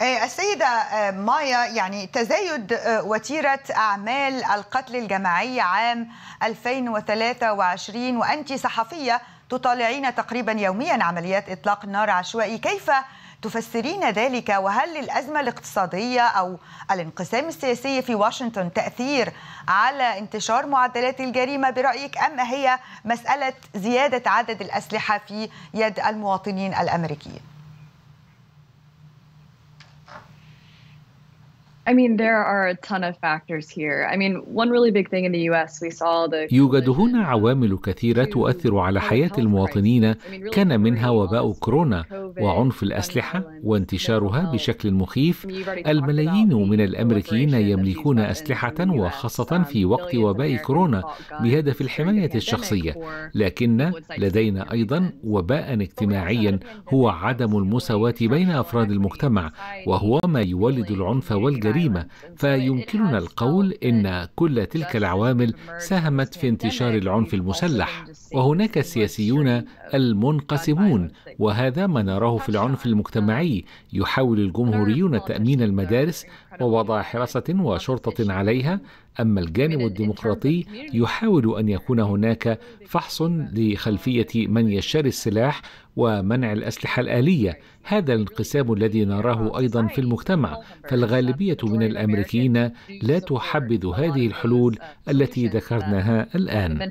آه، السيدة آه، مايا يعني تزايد آه، وتيرة أعمال القتل الجماعي عام 2023 وأنت صحفية تطالعين تقريبا يوميا عمليات إطلاق النار عشوائي كيف تفسرين ذلك وهل الأزمة الاقتصادية أو الانقسام السياسي في واشنطن تأثير على انتشار معدلات الجريمة برأيك أم هي مسألة زيادة عدد الأسلحة في يد المواطنين الأمريكيين؟ يوجد هنا عوامل كثيرة تؤثر على حياة المواطنين كان منها وباء كورونا وعنف الأسلحة وانتشارها بشكل مخيف الملايين من الأمريكيين يملكون أسلحة وخاصة في وقت وباء كورونا بهدف الحماية الشخصية لكن لدينا أيضا وباء اجتماعيا هو عدم المساواة بين أفراد المجتمع وهو ما يولد العنف والجريمة فيمكننا القول إن كل تلك العوامل ساهمت في انتشار العنف المسلح وهناك السياسيون المنقسمون وهذا ما نراه في العنف المجتمعي يحاول الجمهوريون تأمين المدارس ووضع حراسة وشرطة عليها أما الجانب الديمقراطي يحاول أن يكون هناك فحص لخلفية من يشتري السلاح ومنع الأسلحة الآلية هذا الانقسام الذي نراه أيضا في المجتمع فالغالبية من الأمريكيين لا تحبذ هذه الحلول التي ذكرناها الآن